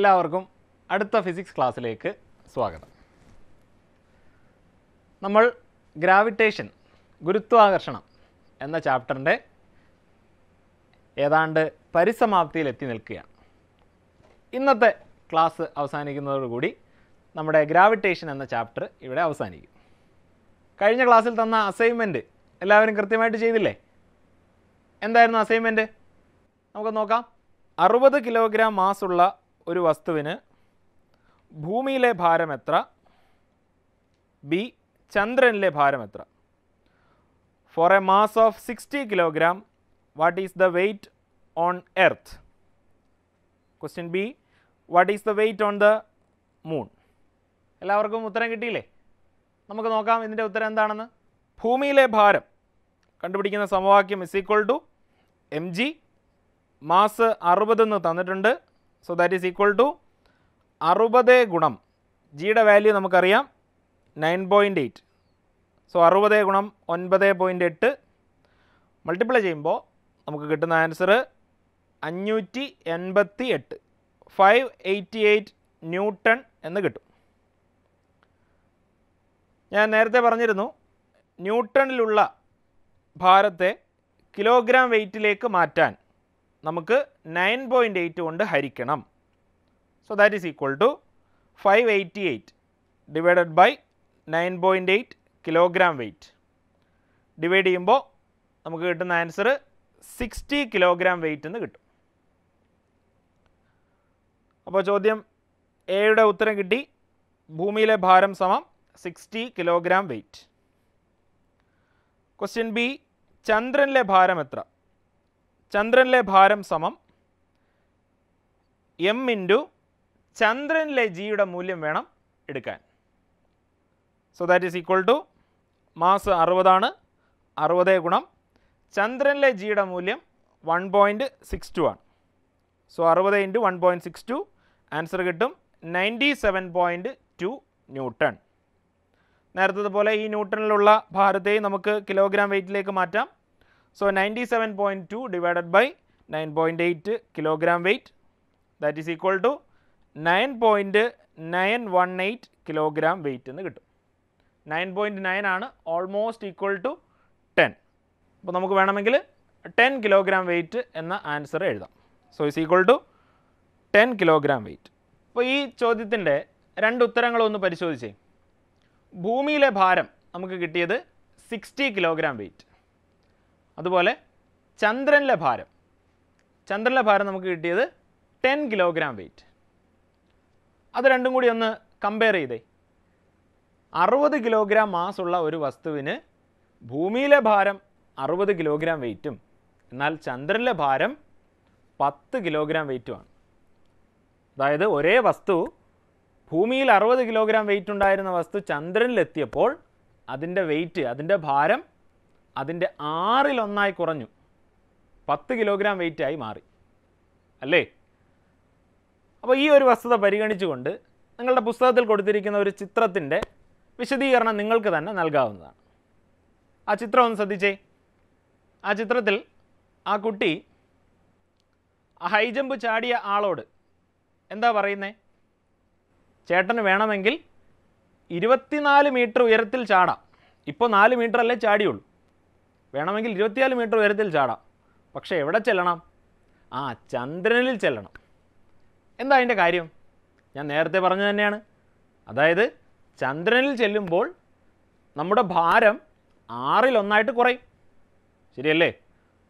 എല്ലാവർക്കും അടുത്ത ഫിസിക്സ് ക്ലാസ്സിലേക്ക് സ്വാഗതം നമ്മൾ ഗ്രാവിറ്റേഷൻ ഗുരുത്വാകർഷണം എന്ന ചാപ്റ്ററിൻ്റെ ഏതാണ്ട് പരിസമാപ്തിയിൽ എത്തി നിൽക്കുകയാണ് ഇന്നത്തെ ക്ലാസ് അവസാനിക്കുന്നതോടുകൂടി നമ്മുടെ ഗ്രാവിറ്റേഷൻ എന്ന ചാപ്റ്റർ ഇവിടെ അവസാനിക്കും കഴിഞ്ഞ ക്ലാസ്സിൽ തന്ന അസൈൻമെൻറ്റ് എല്ലാവരും കൃത്യമായിട്ട് ചെയ്തില്ലേ എന്തായിരുന്നു അസൈൻമെൻറ്റ് നമുക്ക് നോക്കാം അറുപത് കിലോഗ്രാം മാസുള്ള ഒരു വസ്തുവിന് ഭൂമിയിലെ ഭാരം എത്ര ബി ചന്ദ്രനിലെ ഭാരം എത്ര for a mass of sixty kilogram what is the weight on earth question B what is the weight on the moon എല്ലാവർക്കും ഉത്തരം കിട്ടിയില്ലേ നമുക്ക് നോക്കാം ഇതിൻ്റെ ഉത്തരം എന്താണെന്ന് ഭൂമിയിലെ ഭാരം കണ്ടുപിടിക്കുന്ന സമവാക്യം is equal to M G mass അറുപതെന്ന് തന്നിട്ടുണ്ട് so that is equal to അറുപത് ഗുണം ജിയുടെ വാല്യൂ നമുക്കറിയാം നയൻ പോയിൻ്റ് എയ്റ്റ് സോ അറുപത് ഗുണം ഒൻപത് പോയിൻ്റ് എട്ട് മൾട്ടിപ്ലൈ ചെയ്യുമ്പോൾ നമുക്ക് കിട്ടുന്ന ആൻസർ അഞ്ഞൂറ്റി എൺപത്തി എട്ട് ഫൈവ് എയ്റ്റി എയ്റ്റ് ന്യൂട്ടൺ എന്ന് കിട്ടും ഞാൻ നേരത്തെ പറഞ്ഞിരുന്നു ന്യൂട്ടണിലുള്ള ഭാരത്തെ കിലോഗ്രാം വെയ്റ്റിലേക്ക് മാറ്റാൻ നമുക്ക് നയൻ പോയിൻറ്റ് എയ്റ്റ് കൊണ്ട് ഹരിക്കണം so that is equal to five eighty eight divided by nine point eight kilogram weight divide ചെയ്യുമ്പോൾ നമുക്ക് കിട്ടുന്ന ആൻസർ സിക്സ്റ്റി കിലോഗ്രാം വെയ്റ്റ് എന്ന് കിട്ടും അപ്പോൾ ചോദ്യം എയുടെ ഉത്തരം കിട്ടി ഭൂമിയിലെ ഭാരം സമം sixty kilogram weight question B ചന്ദ്രനിലെ ഭാരം എത്ര ചന്ദ്രനിലെ ഭാരം സമം എം ഇൻറ്റു ചന്ദ്രനിലെ ജിയുടെ മൂല്യം വേണം എടുക്കാൻ so that is equal to mass അറുപതാണ് അറുപത് ഗുണം ചന്ദ്രനിലെ ജിയുടെ മൂല്യം വൺ പോയിൻറ്റ് സിക്സ് ടു ആണ് സോ അറുപത് into one point six two answer കിട്ടും ninety seven point two newton നേരത്തെ പോലെ ഈ ന്യൂട്ടണിലുള്ള ഭാരത്തെയും നമുക്ക് കിലോഗ്രാം വെയിറ്റിലേക്ക് മാറ്റാം So, 97.2 divided by 9.8 kilogram weight that is equal to 9.918 kilogram weight എന്ന് കിട്ടും നയൻ പോയിൻറ്റ് നയൻ ആണ് ഓൾമോസ്റ്റ് ഈക്വൽ ടു ടെൻ അപ്പോൾ നമുക്ക് വേണമെങ്കിൽ ടെൻ കിലോഗ്രാം വെയിറ്റ് എന്ന ആൻസർ എഴുതാം so is equal to ten kilogram weight അപ്പോൾ ഈ ചോദ്യത്തിൻ്റെ രണ്ട് ഉത്തരങ്ങളൊന്ന് പരിശോധിച്ചേ ഭൂമിയിലെ ഭാരം നമുക്ക് കിട്ടിയത് സിക്സ്റ്റി കിലോഗ്രാം വെയിറ്റ് അതുപോലെ ചന്ദ്രൻ്റെ ഭാരം ചന്ദ്രൻ്റെ ഭാരം നമുക്ക് കിട്ടിയത് ടെൻ കിലോഗ്രാം വെയിറ്റ് അത് രണ്ടും കൂടി ഒന്ന് കമ്പയർ ചെയ്തേ അറുപത് കിലോഗ്രാം മാസുള്ള ഒരു വസ്തുവിന് ഭൂമിയിലെ ഭാരം അറുപത് കിലോഗ്രാം വെയിറ്റും എന്നാൽ ചന്ദ്രൻ്റെ ഭാരം പത്ത് കിലോഗ്രാം വെയിറ്റുമാണ് അതായത് ഒരേ വസ്തു ഭൂമിയിൽ അറുപത് കിലോഗ്രാം വെയിറ്റ് ഉണ്ടായിരുന്ന വസ്തു ചന്ദ്രനിലെത്തിയപ്പോൾ അതിൻ്റെ വെയിറ്റ് അതിൻ്റെ ഭാരം അതിൻ്റെ ആറിലൊന്നായി കുറഞ്ഞു പത്ത് കിലോഗ്രാം വെയിറ്റായി മാറി അല്ലേ അപ്പോൾ ഈ ഒരു വസ്തുത പരിഗണിച്ചുകൊണ്ട് നിങ്ങളുടെ പുസ്തകത്തിൽ കൊടുത്തിരിക്കുന്ന ഒരു ചിത്രത്തിൻ്റെ വിശദീകരണം നിങ്ങൾക്ക് തന്നെ നൽകാവുന്നതാണ് ആ ചിത്രം ഒന്ന് ശ്രദ്ധിച്ചേ ആ ചിത്രത്തിൽ ആ കുട്ടി ആ ഹൈജമ്പ് ചാടിയ ആളോട് എന്താ പറയുന്നേ ചേട്ടന് വേണമെങ്കിൽ ഇരുപത്തിനാല് മീറ്റർ ഉയരത്തിൽ ചാടാം ഇപ്പോൾ നാല് മീറ്റർ അല്ലേ ചാടിയുള്ളൂ വേണമെങ്കിൽ ഇരുപത്തിനാല് മീറ്റർ ഉയരത്തിൽ ചാടാം പക്ഷേ എവിടെ ചെല്ലണം ആ ചന്ദ്രനിൽ ചെല്ലണം എന്താ അതിൻ്റെ കാര്യം ഞാൻ നേരത്തെ പറഞ്ഞു തന്നെയാണ് അതായത് ചന്ദ്രനിൽ ചെല്ലുമ്പോൾ നമ്മുടെ ഭാരം ആറിലൊന്നായിട്ട് കുറയും ശരിയല്ലേ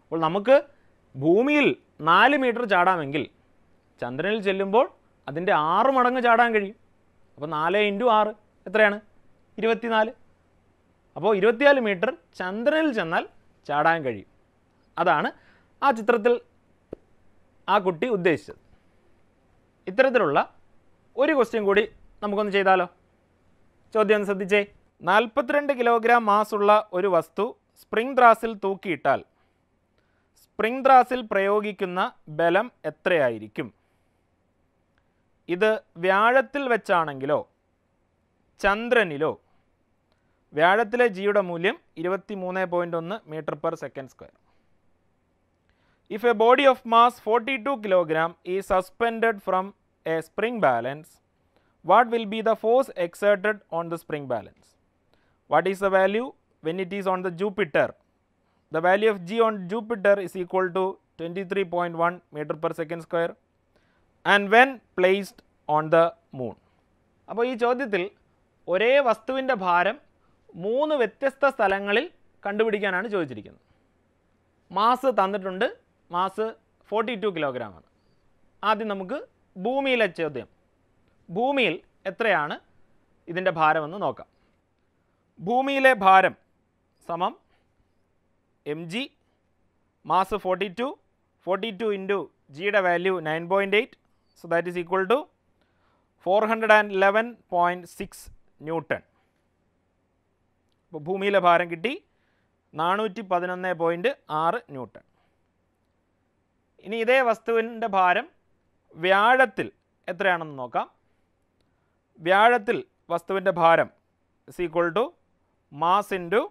അപ്പോൾ നമുക്ക് ഭൂമിയിൽ നാല് മീറ്റർ ചാടാമെങ്കിൽ ചന്ദ്രനിൽ ചെല്ലുമ്പോൾ അതിൻ്റെ ആറ് മടങ്ങ് ചാടാൻ കഴിയും അപ്പോൾ നാല് ഇൻറ്റു ആറ് എത്രയാണ് ഇരുപത്തിനാല് അപ്പോൾ ഇരുപത്തിനാല് മീറ്റർ ചന്ദ്രനിൽ ചെന്നാൽ ചാടാൻ കഴിയും അതാണ് ആ ചിത്രത്തിൽ ആ കുട്ടി ഉദ്ദേശിച്ചത് ഇത്തരത്തിലുള്ള ഒരു ക്വസ്റ്റ്യൻ കൂടി നമുക്കൊന്ന് ചെയ്താലോ ചോദ്യം ഒന്ന് ശ്രദ്ധിച്ചേ നാൽപ്പത്തിരണ്ട് കിലോഗ്രാം മാസുള്ള ഒരു വസ്തു സ്പ്രിംഗ് ദ്രാസിൽ തൂക്കിയിട്ടാൽ സ്പ്രിംഗ് ദ്രാസിൽ പ്രയോഗിക്കുന്ന ബലം എത്രയായിരിക്കും ഇത് വ്യാഴത്തിൽ വെച്ചാണെങ്കിലോ ചന്ദ്രനിലോ വ്യാഴത്തിലെ ജിയുടെ മൂല്യം ഇരുപത്തി മൂന്ന് പോയിൻ്റ് ഒന്ന് metre per second square if a body of mass forty two kilogram is suspend from a spring balance what will be the force exerted on the spring balance what is the value when it is on the Jupiter the value of G on Jupiter is equal to twenty three point one metre per second square and when placed on the moon അപ്പോൾ ഈ ചോദ്യത്തിൽ ഒരേ വസ്തുവിൻ്റെ ഭാരം മൂന്ന് വ്യത്യസ്ത സ്ഥലങ്ങളിൽ കണ്ടുപിടിക്കാനാണ് ചോദിച്ചിരിക്കുന്നത് മാസ് തന്നിട്ടുണ്ട് മാസ് ഫോർട്ടി ടു കിലോഗ്രാം ആണ് ആദ്യം നമുക്ക് ഭൂമിയിലെ ചോദ്യം ഭൂമിയിൽ എത്രയാണ് ഇതിൻ്റെ ഭാരമെന്ന് നോക്കാം ഭൂമിയിലെ ഭാരം സമം M G mass forty two forty two into ജിയുടെ value nine point eight so that is equal to four hundred and eleven point six newton അപ്പോൾ ഭൂമിയിലെ ഭാരം കിട്ടി നാനൂറ്റി പതിനൊന്ന് പോയിൻറ്റ് ആറ് ന്യൂട്ടൺ ഇനി ഇതേ വസ്തുവിൻ്റെ ഭാരം വ്യാഴത്തിൽ എത്രയാണെന്ന് നോക്കാം വ്യാഴത്തിൽ വസ്തുവിൻ്റെ ഭാരം സീക്വൾ ടു മാസ് ഇൻറ്റു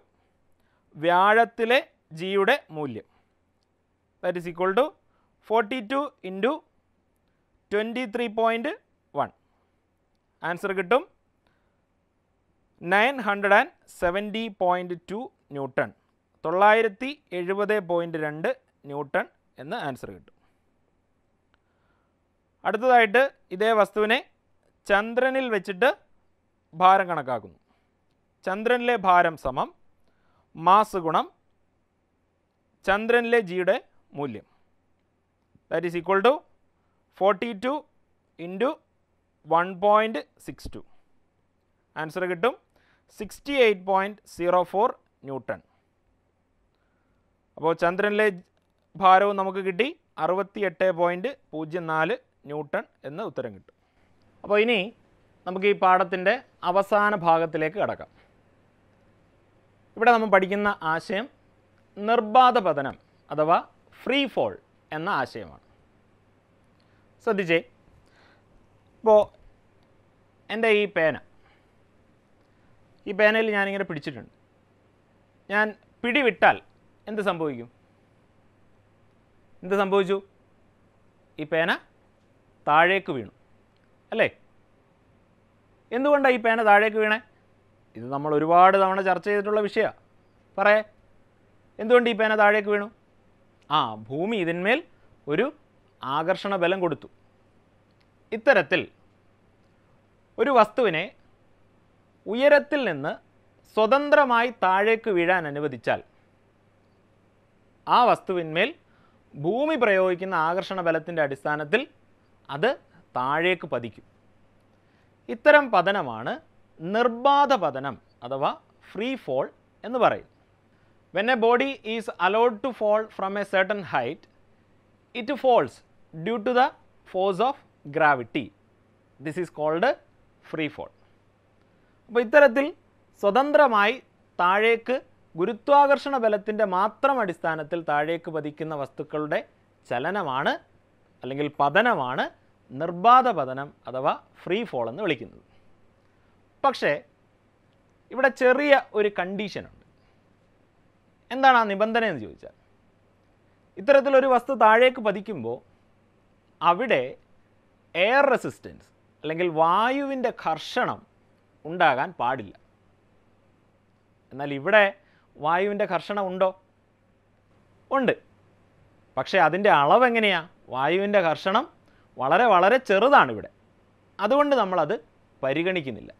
വ്യാഴത്തിലെ ജിയുടെ മൂല്യം that is equal to forty two into twenty three point one answer കിട്ടും nine hundred and seventy point two newton തൊള്ളായിരത്തി എഴുപത് പോയിൻറ്റ് രണ്ട് ന്യൂട്ടൺ എന്ന് ആൻസർ കിട്ടും അടുത്തതായിട്ട് ഇതേ വസ്തുവിനെ ചന്ദ്രനിൽ വെച്ചിട്ട് ഭാരം കണക്കാക്കുന്നു ചന്ദ്രനിലെ ഭാരം സമം മാസ് ഗുണം ചന്ദ്രനിലെ ജിയുടെ മൂല്യം that is equal to forty two into one point six two answer കിട്ടും 68.04 ന്യൂട്ടൺ അപ്പോൾ ചന്ദ്രനിലെ ഭാരവും നമുക്ക് കിട്ടി അറുപത്തി എട്ട് പോയിൻറ്റ് പൂജ്യം നാല് ന്യൂട്ടൺ എന്ന് ഉത്തരം കിട്ടും അപ്പോൾ ഇനി നമുക്ക് ഈ പാഠത്തിൻ്റെ അവസാന ഭാഗത്തിലേക്ക് കടക്കാം ഇവിടെ നമ്മൾ പഠിക്കുന്ന ആശയം നിർബാധ പതനം അഥവാ ഫ്രീ ഫോൾ എന്ന ആശയമാണ് ശ്രദ്ധിച്ചേ ഇപ്പോൾ എൻ്റെ ഈ പേന ഈ പേനയിൽ ഞാനിങ്ങനെ പിടിച്ചിട്ടുണ്ട് ഞാൻ പിടിവിട്ടാൽ എന്ത് സംഭവിക്കും എന്ത് സംഭവിച്ചു ഈ പേന താഴേക്ക് വീണു അല്ലേ എന്തുകൊണ്ടാണ് ഈ പേന താഴേക്ക് വീണേ ഇത് നമ്മൾ ഒരുപാട് തവണ ചർച്ച ചെയ്തിട്ടുള്ള വിഷയമാണ് പറയേ എന്തുകൊണ്ട് ഈ പേന താഴേക്ക് വീണു ആ ഭൂമി ഇതിന്മേൽ ഒരു ആകർഷണ ബലം കൊടുത്തു ഇത്തരത്തിൽ ഒരു വസ്തുവിനെ ഉയരത്തിൽ നിന്ന് സ്വതന്ത്രമായി താഴേക്ക് വീഴാൻ അനുവദിച്ചാൽ ആ വസ്തുവിന്മേൽ ഭൂമി പ്രയോഗിക്കുന്ന ആകർഷണ ബലത്തിൻ്റെ അടിസ്ഥാനത്തിൽ അത് താഴേക്ക് പതിക്കും ഇത്തരം പതനമാണ് നിർബാധ പതനം അഥവാ ഫ്രീ ഫോൾ എന്ന് പറയും when a body is allowed to fall from a certain height it falls due to the force of gravity this is called free fall അപ്പോൾ ഇത്തരത്തിൽ സ്വതന്ത്രമായി താഴേക്ക് ഗുരുത്വാകർഷണ ബലത്തിൻ്റെ മാത്രം അടിസ്ഥാനത്തിൽ താഴേക്ക് പതിക്കുന്ന വസ്തുക്കളുടെ ചലനമാണ് അല്ലെങ്കിൽ പതനമാണ് നിർബാധ പതനം അഥവാ ഫ്രീ ഫോൾ എന്ന് വിളിക്കുന്നത് പക്ഷേ ഇവിടെ ചെറിയ ഒരു കണ്ടീഷനുണ്ട് എന്താണ് ആ നിബന്ധന എന്ന് ചോദിച്ചാൽ ഇത്തരത്തിലൊരു വസ്തു താഴേക്ക് പതിക്കുമ്പോൾ അവിടെ എയർ റെസിസ്റ്റൻസ് അല്ലെങ്കിൽ വായുവിൻ്റെ ഘർഷണം ഉണ്ടാകാൻ പാടില്ല എന്നാൽ ഇവിടെ വായുവിൻ്റെ ഘർഷണം ഉണ്ടോ ഉണ്ട് പക്ഷേ അതിൻ്റെ അളവ് എങ്ങനെയാണ് വായുവിൻ്റെ ഘർഷണം വളരെ വളരെ ചെറുതാണ് ഇവിടെ അതുകൊണ്ട് നമ്മളത് പരിഗണിക്കുന്നില്ല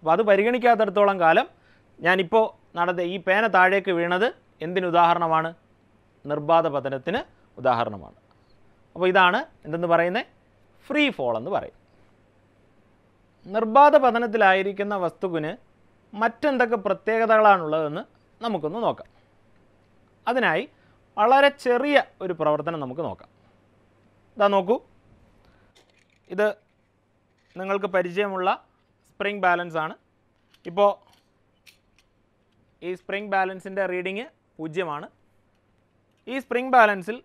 അപ്പോൾ അത് പരിഗണിക്കാത്തടത്തോളം കാലം ഞാനിപ്പോൾ നടന്ന ഈ പേന താഴേക്ക് വീണത് എന്തിനുദാഹരണമാണ് നിർബാധ പതനത്തിന് ഉദാഹരണമാണ് അപ്പോൾ ഇതാണ് എന്തെന്ന് പറയുന്നത് ഫ്രീ ഫോൾ എന്ന് പറയും നിർബാധ പതനത്തിലായിരിക്കുന്ന വസ്തുവിന് മറ്റെന്തൊക്കെ പ്രത്യേകതകളാണുള്ളതെന്ന് നമുക്കൊന്ന് നോക്കാം അതിനായി വളരെ ചെറിയ ഒരു പ്രവർത്തനം നമുക്ക് നോക്കാം ഇതാ നോക്കൂ ഇത് നിങ്ങൾക്ക് പരിചയമുള്ള സ്പ്രിംഗ് ബാലൻസ് ആണ് ഇപ്പോൾ ഈ സ്പ്രിംഗ് ബാലൻസിൻ്റെ റീഡിങ് പൂജ്യമാണ് ഈ സ്പ്രിംഗ് ബാലൻസിൽ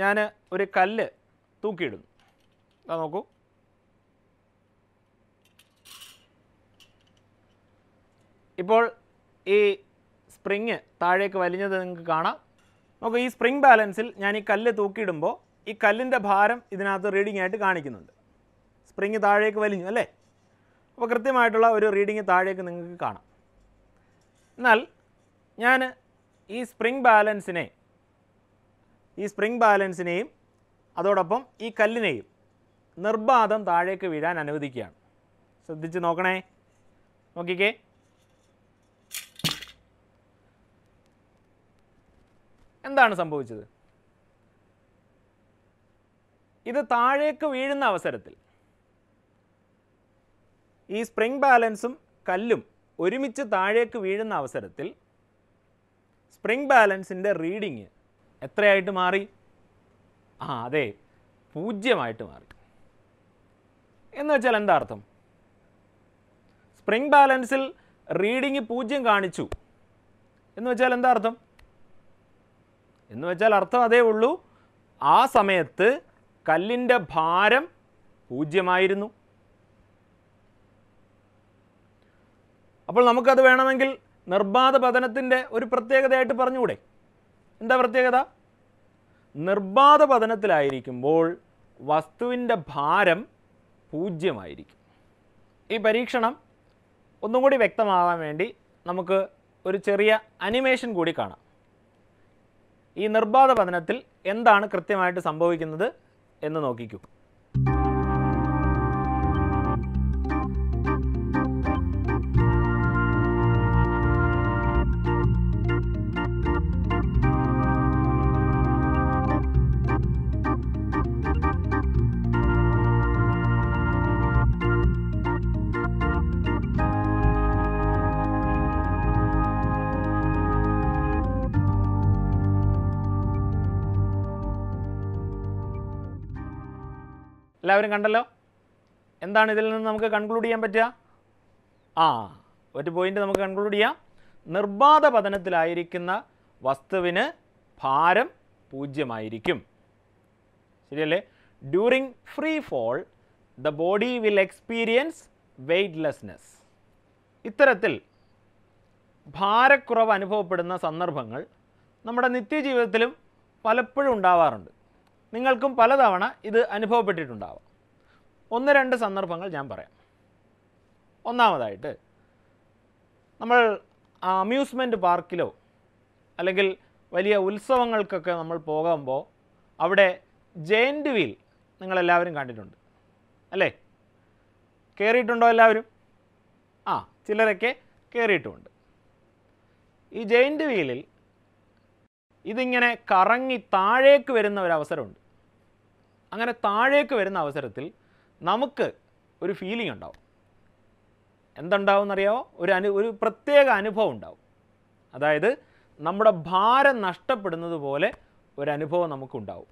ഞാൻ ഒരു കല്ല് തൂക്കിയിടുന്നു അതാ നോക്കൂ ഇപ്പോൾ ഈ സ്പ്രിങ് താഴേക്ക് വലിഞ്ഞത് നിങ്ങൾക്ക് കാണാം നമുക്ക് ഈ സ്പ്രിങ് ബാലൻസിൽ ഞാൻ ഈ കല്ല് തൂക്കിയിടുമ്പോൾ ഈ കല്ലിൻ്റെ ഭാരം ഇതിനകത്ത് റീഡിംഗ് ആയിട്ട് കാണിക്കുന്നുണ്ട് സ്പ്രിങ് താഴേക്ക് വലിഞ്ഞു അല്ലേ അപ്പോൾ കൃത്യമായിട്ടുള്ള ഒരു റീഡിങ് താഴേക്ക് നിങ്ങൾക്ക് കാണാം എന്നാൽ ഞാൻ ഈ സ്പ്രിങ് ബാലൻസിനെ ഈ സ്പ്രിങ് ബാലൻസിനെയും അതോടൊപ്പം ഈ കല്ലിനെയും നിർബാധം താഴേക്ക് വീഴാൻ അനുവദിക്കുകയാണ് ശ്രദ്ധിച്ച് നോക്കണേ നോക്കിക്കേ എന്താണ് സംഭവിച്ചത് ഇത് താഴേക്ക് വീഴുന്ന അവസരത്തിൽ ഈ സ്പ്രിംഗ് ബാലൻസും കല്ലും ഒരുമിച്ച് താഴേക്ക് വീഴുന്ന അവസരത്തിൽ സ്പ്രിംഗ് ബാലൻസിൻ്റെ റീഡിങ് എത്രയായിട്ട് മാറി ആ അതെ പൂജ്യമായിട്ട് മാറി എന്ന് വെച്ചാൽ എന്താ അർത്ഥം സ്പ്രിംഗ് ബാലൻസിൽ റീഡിങ് പൂജ്യം കാണിച്ചു എന്ന് വെച്ചാൽ എന്താ അർത്ഥം എന്ന് വെച്ചാൽ അർത്ഥം അതേ ഉള്ളൂ ആ സമയത്ത് കല്ലിൻ്റെ ഭാരം പൂജ്യമായിരുന്നു അപ്പോൾ നമുക്കത് വേണമെങ്കിൽ നിർബാധ പതനത്തിൻ്റെ ഒരു പ്രത്യേകതയായിട്ട് പറഞ്ഞുകൂടെ എന്താ പ്രത്യേകത നിർബാധ പതനത്തിലായിരിക്കുമ്പോൾ വസ്തുവിൻ്റെ ഭാരം പൂജ്യമായിരിക്കും ഈ പരീക്ഷണം ഒന്നുകൂടി വ്യക്തമാവാൻ വേണ്ടി നമുക്ക് ഒരു ചെറിയ അനിമേഷൻ കൂടി കാണാം ഈ നിർബാധ പതനത്തിൽ എന്താണ് കൃത്യമായിട്ട് സംഭവിക്കുന്നത് എന്ന് നോക്കിക്കൂ എല്ലാവരും കണ്ടല്ലോ എന്താണ് ഇതിൽ നിന്ന് നമുക്ക് കൺക്ലൂഡ് ചെയ്യാൻ പറ്റുക ആ ഒരു പോയിന്റ് നമുക്ക് കൺക്ലൂഡ് ചെയ്യാം നിർബാധ പതനത്തിലായിരിക്കുന്ന വസ്തുവിന് ഭാരം പൂജ്യമായിരിക്കും ശരിയല്ലേ during free fall the body will experience weightlessness ഇത്തരത്തിൽ ഭാരക്കുറവ് അനുഭവപ്പെടുന്ന സന്ദർഭങ്ങൾ നമ്മുടെ നിത്യജീവിതത്തിലും പലപ്പോഴും ഉണ്ടാവാറുണ്ട് നിങ്ങൾക്കും പലതവണ ഇത് അനുഭവപ്പെട്ടിട്ടുണ്ടാവാം ഒന്ന് രണ്ട് സന്ദർഭങ്ങൾ ഞാൻ പറയാം ഒന്നാമതായിട്ട് നമ്മൾ അമ്യൂസ്മെൻ്റ് പാർക്കിലോ അല്ലെങ്കിൽ വലിയ ഉത്സവങ്ങൾക്കൊക്കെ നമ്മൾ പോകുമ്പോൾ അവിടെ ജയൻ്റ് വീൽ നിങ്ങളെല്ലാവരും കണ്ടിട്ടുണ്ട് അല്ലേ കയറിയിട്ടുണ്ടോ എല്ലാവരും ആ ചിലരൊക്കെ കയറിയിട്ടുമുണ്ട് ഈ ജയൻ്റ് വീലിൽ ഇതിങ്ങനെ കറങ്ങി താഴേക്ക് വരുന്ന ഒരവസരമുണ്ട് അങ്ങനെ താഴേക്ക് വരുന്ന അവസരത്തിൽ നമുക്ക് ഒരു ഫീലിംഗ് ഉണ്ടാവും എന്തുണ്ടാവും എന്നറിയാമോ ഒരു അനു ഒരു പ്രത്യേക അനുഭവം ഉണ്ടാവും അതായത് നമ്മുടെ ഭാരം നഷ്ടപ്പെടുന്നത് പോലെ ഒരു അനുഭവം നമുക്കുണ്ടാവും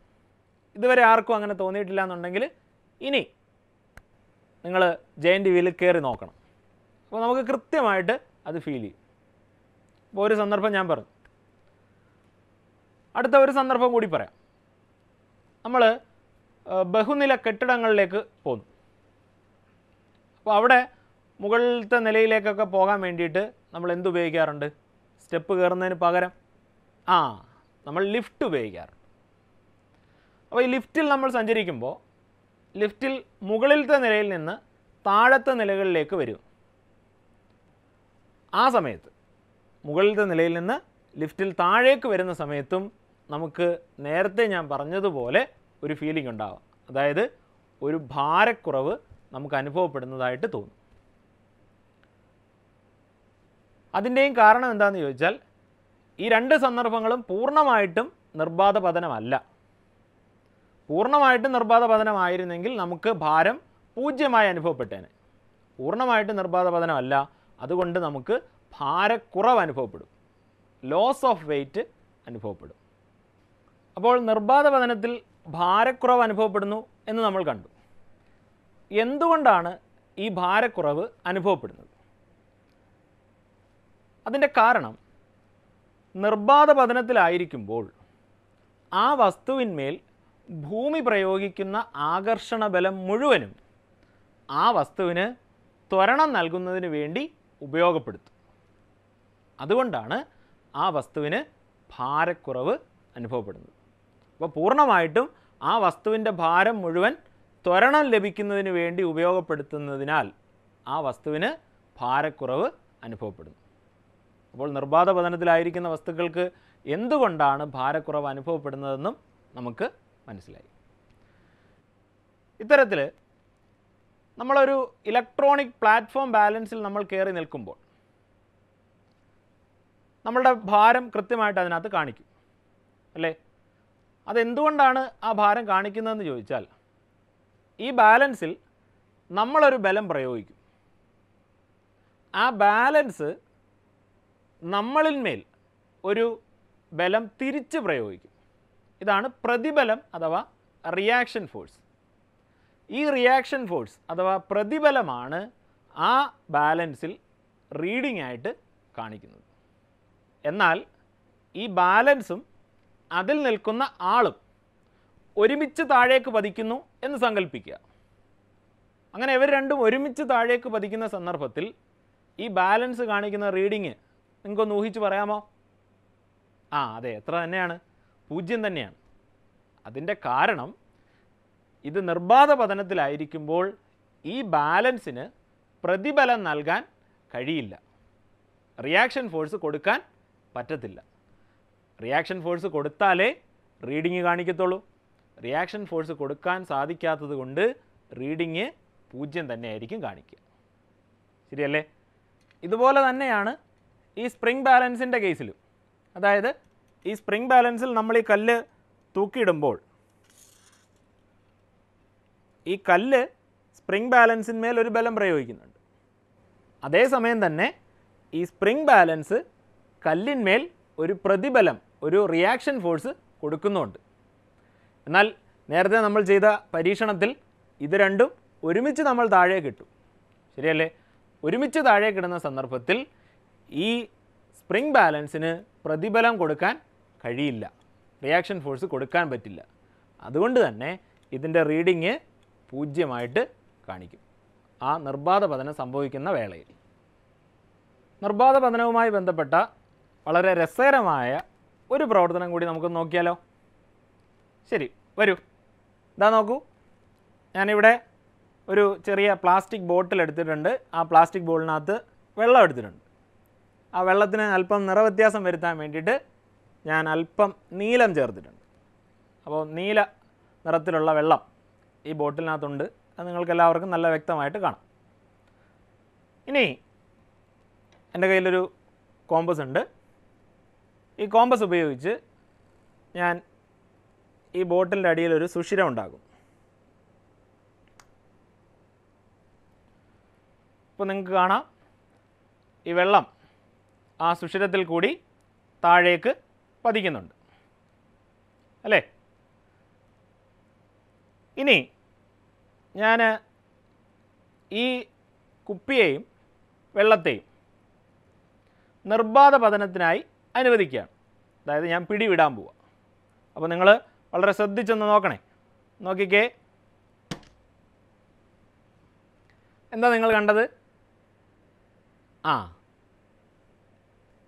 ഇതുവരെ ആർക്കും അങ്ങനെ തോന്നിയിട്ടില്ല എന്നുണ്ടെങ്കിൽ ഇനി നിങ്ങൾ ജയൻ ടി വിയിൽ കയറി നോക്കണം അപ്പോൾ നമുക്ക് കൃത്യമായിട്ട് അത് ഫീൽ ചെയ്യും അപ്പോൾ ഒരു സന്ദർഭം ഞാൻ പറഞ്ഞു അടുത്ത ഒരു സന്ദർഭം കൂടി പറയാം നമ്മൾ ബഹുനില കെട്ടിടങ്ങളിലേക്ക് പോന്നു അപ്പോൾ അവിടെ മുകളിലത്തെ നിലയിലേക്കൊക്കെ പോകാൻ വേണ്ടിയിട്ട് നമ്മൾ എന്ത് ഉപയോഗിക്കാറുണ്ട് സ്റ്റെപ്പ് കയറുന്നതിന് പകരം ആ നമ്മൾ ലിഫ്റ്റ് ഉപയോഗിക്കാറുണ്ട് അപ്പോൾ ഈ ലിഫ്റ്റിൽ നമ്മൾ സഞ്ചരിക്കുമ്പോൾ ലിഫ്റ്റിൽ മുകളിലത്തെ നിലയിൽ നിന്ന് താഴത്തെ നിലകളിലേക്ക് വരും ആ സമയത്ത് മുകളിലത്തെ നിലയിൽ നിന്ന് ലിഫ്റ്റിൽ താഴേക്ക് വരുന്ന സമയത്തും നമുക്ക് നേരത്തെ ഞാൻ പറഞ്ഞതുപോലെ ഒരു ഫീലിംഗ് ഉണ്ടാവാം അതായത് ഒരു ഭാരക്കുറവ് നമുക്ക് അനുഭവപ്പെടുന്നതായിട്ട് തോന്നും അതിൻ്റെയും കാരണം എന്താണെന്ന് ചോദിച്ചാൽ ഈ രണ്ട് സന്ദർഭങ്ങളും പൂർണ്ണമായിട്ടും നിർബാധ പതനമല്ല പൂർണ്ണമായിട്ടും നിർബാധ പതനമായിരുന്നെങ്കിൽ നമുക്ക് ഭാരം പൂജ്യമായി അനുഭവപ്പെട്ടേനെ പൂർണ്ണമായിട്ടും നിർബാധ പതനമല്ല അതുകൊണ്ട് നമുക്ക് ഭാരക്കുറവ് അനുഭവപ്പെടും ലോസ് ഓഫ് വെയ്റ്റ് അനുഭവപ്പെടും അപ്പോൾ നിർബാധ പതനത്തിൽ ഭാരക്കുറവ് അനുഭവപ്പെടുന്നു എന്ന് നമ്മൾ കണ്ടു എന്തുകൊണ്ടാണ് ഈ ഭാരക്കുറവ് അനുഭവപ്പെടുന്നത് അതിൻ്റെ കാരണം നിർബാധ പതനത്തിലായിരിക്കുമ്പോൾ ആ വസ്തുവിന്മേൽ ഭൂമി പ്രയോഗിക്കുന്ന ആകർഷണ ബലം മുഴുവനും ആ വസ്തുവിന് ത്വരണം നൽകുന്നതിന് വേണ്ടി ഉപയോഗപ്പെടുത്തും അതുകൊണ്ടാണ് ആ വസ്തുവിന് ഭാരക്കുറവ് അനുഭവപ്പെടുന്നത് അപ്പോൾ പൂർണ്ണമായിട്ടും ആ വസ്തുവിൻ്റെ ഭാരം മുഴുവൻ ത്വരണം ലഭിക്കുന്നതിന് വേണ്ടി ഉപയോഗപ്പെടുത്തുന്നതിനാൽ ആ വസ്തുവിന് ഭാരക്കുറവ് അനുഭവപ്പെടുന്നു അപ്പോൾ നിർബാധ പതനത്തിലായിരിക്കുന്ന വസ്തുക്കൾക്ക് എന്തുകൊണ്ടാണ് ഭാരക്കുറവ് അനുഭവപ്പെടുന്നതെന്നും നമുക്ക് മനസ്സിലായി ഇത്തരത്തിൽ നമ്മളൊരു ഇലക്ട്രോണിക് പ്ലാറ്റ്ഫോം ബാലൻസിൽ നമ്മൾ കയറി നിൽക്കുമ്പോൾ നമ്മളുടെ ഭാരം കൃത്യമായിട്ട് അതിനകത്ത് കാണിക്കും അല്ലേ അതെന്തുകൊണ്ടാണ് ആ ഭാരം കാണിക്കുന്നതെന്ന് ചോദിച്ചാൽ ഈ ബാലൻസിൽ നമ്മളൊരു ബലം പ്രയോഗിക്കും ആ ബാലൻസ് നമ്മളിന്മേൽ ഒരു ബലം തിരിച്ച് പ്രയോഗിക്കും ഇതാണ് പ്രതിബലം അഥവാ റിയാക്ഷൻ ഫോഴ്സ് ഈ റിയാക്ഷൻ ഫോഴ്സ് അഥവാ പ്രതിബലമാണ് ആ ബാലൻസിൽ റീഡിംഗ് ആയിട്ട് കാണിക്കുന്നത് എന്നാൽ ഈ ബാലൻസും അതിൽ നിൽക്കുന്ന ആളും ഒരുമിച്ച് താഴേക്ക് പതിക്കുന്നു എന്ന് സങ്കല്പിക്കുക അങ്ങനെ ഇവർ രണ്ടും ഒരുമിച്ച് താഴേക്ക് പതിക്കുന്ന സന്ദർഭത്തിൽ ഈ ബാലൻസ് കാണിക്കുന്ന റീഡിങ് നിങ്ങൾക്കൊന്ന് ഊഹിച്ച് പറയാമോ ആ അതെ എത്ര തന്നെയാണ് പൂജ്യം തന്നെയാണ് അതിൻ്റെ കാരണം ഇത് നിർബാധ പതനത്തിലായിരിക്കുമ്പോൾ ഈ ബാലൻസിന് പ്രതിഫലം നൽകാൻ കഴിയില്ല റിയാക്ഷൻ ഫോഴ്സ് കൊടുക്കാൻ പറ്റത്തില്ല റിയാക്ഷൻ ഫോഴ്സ് കൊടുത്താലേ റീഡിങ് കാണിക്കത്തുള്ളൂ റിയാക്ഷൻ ഫോഴ്സ് കൊടുക്കാൻ സാധിക്കാത്തത് കൊണ്ട് റീഡിങ് പൂജ്യം തന്നെയായിരിക്കും കാണിക്കുക ശരിയല്ലേ ഇതുപോലെ തന്നെയാണ് ഈ സ്പ്രിംഗ് ബാലൻസിൻ്റെ കേസിലും അതായത് ഈ സ്പ്രിംഗ് ബാലൻസിൽ നമ്മൾ ഈ കല്ല് തൂക്കിയിടുമ്പോൾ ഈ കല്ല് സ്പ്രിംഗ് ബാലൻസിന്മേൽ ഒരു ബലം പ്രയോഗിക്കുന്നുണ്ട് അതേസമയം തന്നെ ഈ സ്പ്രിംഗ് ബാലൻസ് കല്ലിന്മേൽ ഒരു പ്രതിബലം ഒരു റിയാക്ഷൻ ഫോഴ്സ് കൊടുക്കുന്നുണ്ട് എന്നാൽ നേരത്തെ നമ്മൾ ചെയ്ത പരീക്ഷണത്തിൽ ഇത് രണ്ടും ഒരുമിച്ച് നമ്മൾ താഴെ കിട്ടും ശരിയല്ലേ ഒരുമിച്ച് താഴെ കിടുന്ന സന്ദർഭത്തിൽ ഈ സ്പ്രിംഗ് ബാലൻസിന് പ്രതിഫലം കൊടുക്കാൻ കഴിയില്ല റിയാക്ഷൻ ഫോഴ്സ് കൊടുക്കാൻ പറ്റില്ല അതുകൊണ്ട് തന്നെ ഇതിൻ്റെ റീഡിങ് പൂജ്യമായിട്ട് കാണിക്കും ആ നിർബാധ പതനം സംഭവിക്കുന്ന വേളയിൽ നിർബാധ പതനവുമായി ബന്ധപ്പെട്ട വളരെ രസകരമായ ഒരു പ്രവർത്തനം കൂടി നമുക്ക് നോക്കിയാലോ ശരി വരൂ ഇതാ നോക്കൂ ഞാനിവിടെ ഒരു ചെറിയ പ്ലാസ്റ്റിക് ബോട്ടിൽ എടുത്തിട്ടുണ്ട് ആ പ്ലാസ്റ്റിക് ബോളിനകത്ത് വെള്ളം എടുത്തിട്ടുണ്ട് ആ വെള്ളത്തിന് അല്പം നിറവ്യത്യാസം വരുത്താൻ വേണ്ടിയിട്ട് ഞാൻ അല്പം നീലം ചേർത്തിട്ടുണ്ട് അപ്പോൾ നീല നിറത്തിലുള്ള വെള്ളം ഈ ബോട്ടിലിനകത്തുണ്ട് അത് നിങ്ങൾക്ക് എല്ലാവർക്കും നല്ല വ്യക്തമായിട്ട് കാണാം ഇനി എൻ്റെ കയ്യിലൊരു കോമ്പസ് ഉണ്ട് ഈ കോമ്പസ് ഉപയോഗിച്ച് ഞാൻ ഈ ബോട്ടിലിൻ്റെ അടിയിൽ ഒരു സുഷിരം ഉണ്ടാകും ഇപ്പോൾ നിങ്ങൾക്ക് കാണാം ഈ വെള്ളം ആ സുഷിരത്തിൽ കൂടി താഴേക്ക് പതിക്കുന്നുണ്ട് അല്ലേ ഇനി ഞാൻ ഈ കുപ്പിയെയും വെള്ളത്തെയും നിർബാധ പതനത്തിനായി അനുവദിക്കുകയാണ് അതായത് ഞാൻ പിടിവിടാൻ പോവുക അപ്പോൾ നിങ്ങൾ വളരെ ശ്രദ്ധിച്ചൊന്ന് നോക്കണേ നോക്കിക്കേ എന്താ നിങ്ങൾ കണ്ടത് ആ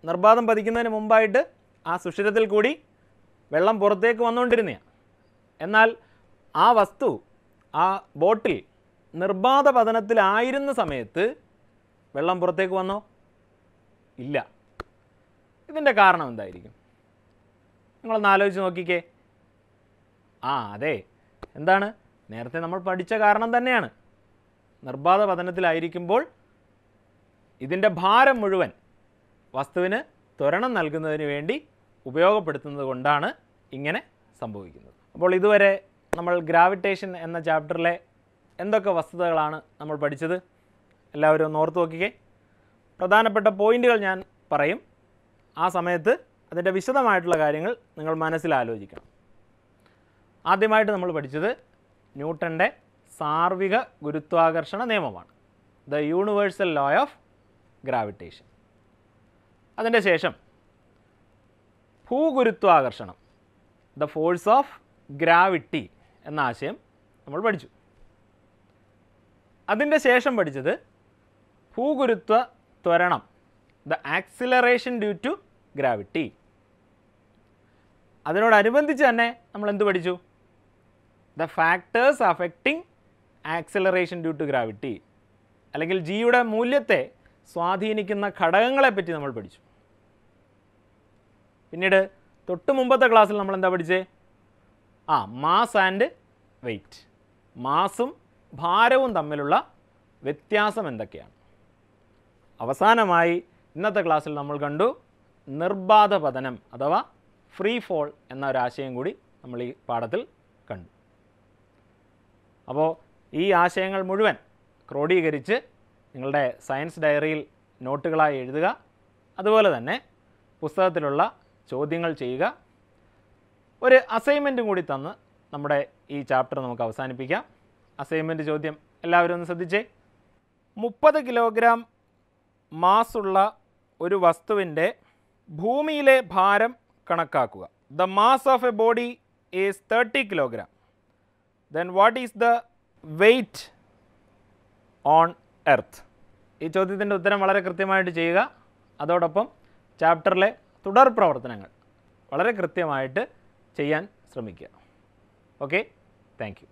നിർബാധം പതിക്കുന്നതിന് മുമ്പായിട്ട് ആ സുഷിരത്തിൽ കൂടി വെള്ളം പുറത്തേക്ക് വന്നുകൊണ്ടിരുന്ന എന്നാൽ ആ വസ്തു ആ ബോട്ടിൽ നിർബാധ പതനത്തിലായിരുന്ന സമയത്ത് വെള്ളം പുറത്തേക്ക് വന്നോ ഇല്ല ഇതിൻ്റെ കാരണം എന്തായിരിക്കും നിങ്ങളൊന്ന് ആലോചിച്ച് നോക്കിക്കേ ആ അതെ എന്താണ് നേരത്തെ നമ്മൾ പഠിച്ച കാരണം തന്നെയാണ് നിർബാധ പതനത്തിലായിരിക്കുമ്പോൾ ഇതിൻ്റെ ഭാരം മുഴുവൻ വസ്തുവിന് ത്വരണം നൽകുന്നതിന് വേണ്ടി ഉപയോഗപ്പെടുത്തുന്നത് കൊണ്ടാണ് ഇങ്ങനെ സംഭവിക്കുന്നത് അപ്പോൾ ഇതുവരെ നമ്മൾ ഗ്രാവിറ്റേഷൻ എന്ന ചാപ്റ്ററിലെ എന്തൊക്കെ വസ്തുതകളാണ് നമ്മൾ പഠിച്ചത് എല്ലാവരും ഒന്ന് ഓർത്ത് നോക്കിക്കേ പ്രധാനപ്പെട്ട പോയിന്റുകൾ ഞാൻ പറയും ആ സമയത്ത് അതിൻ്റെ വിശദമായിട്ടുള്ള കാര്യങ്ങൾ നിങ്ങൾ മനസ്സിലാലോചിക്കണം ആദ്യമായിട്ട് നമ്മൾ പഠിച്ചത് ന്യൂട്ടൻ്റെ സാർവിക ഗുരുത്വാകർഷണ നിയമമാണ് the universal law of gravitation അതിൻ്റെ ശേഷം ഭൂഗുരുത്വാകർഷണം ദ ഫോഴ്സ് ഓഫ് ഗ്രാവിറ്റി എന്ന ആശയം നമ്മൾ പഠിച്ചു അതിൻ്റെ ശേഷം പഠിച്ചത് ഭൂഗുരുത്വ ത്വരണം the acceleration due to gravity അതിനോടനുബന്ധിച്ച് തന്നെ നമ്മൾ എന്ത് പഠിച്ചു the factors affecting acceleration due to gravity അല്ലെങ്കിൽ ജിയുടെ മൂല്യത്തെ സ്വാധീനിക്കുന്ന ഘടകങ്ങളെപ്പറ്റി നമ്മൾ പഠിച്ചു പിന്നീട് തൊട്ട് മുമ്പത്തെ ക്ലാസ്സിൽ നമ്മൾ എന്താ പഠിച്ചേ ആ മാസ് ആൻഡ് വെയ്റ്റ് മാസും ഭാരവും തമ്മിലുള്ള വ്യത്യാസം എന്തൊക്കെയാണ് അവസാനമായി ഇന്നത്തെ ക്ലാസ്സിൽ നമ്മൾ കണ്ടു നിർബാധ പതനം അഥവാ ഫ്രീ ഫോൾ എന്ന ഒരാശയം കൂടി നമ്മൾ ഈ പാഠത്തിൽ കണ്ടു അപ്പോൾ ഈ ആശയങ്ങൾ മുഴുവൻ ക്രോഡീകരിച്ച് നിങ്ങളുടെ സയൻസ് ഡയറിയിൽ നോട്ടുകളായി എഴുതുക അതുപോലെ തന്നെ പുസ്തകത്തിലുള്ള ചോദ്യങ്ങൾ ചെയ്യുക ഒരു അസൈൻമെൻറ്റും കൂടി തന്ന് നമ്മുടെ ഈ ചാപ്റ്റർ നമുക്ക് അവസാനിപ്പിക്കാം അസൈൻമെൻറ്റ് ചോദ്യം എല്ലാവരും ഒന്ന് ശ്രദ്ധിച്ചേ മുപ്പത് കിലോഗ്രാം മാസുള്ള ഒരു വസ്തുവിൻ്റെ ഭൂമിയിലെ ഭാരം കണക്കാക്കുക the mass of a body is thirty kilogram then what is the weight on earth ഈ ചോദ്യത്തിൻ്റെ ഉത്തരം വളരെ കൃത്യമായിട്ട് ചെയ്യുക അതോടൊപ്പം ചാപ്റ്ററിലെ തുടർ പ്രവർത്തനങ്ങൾ വളരെ കൃത്യമായിട്ട് ചെയ്യാൻ ശ്രമിക്കുക ഓക്കെ താങ്ക്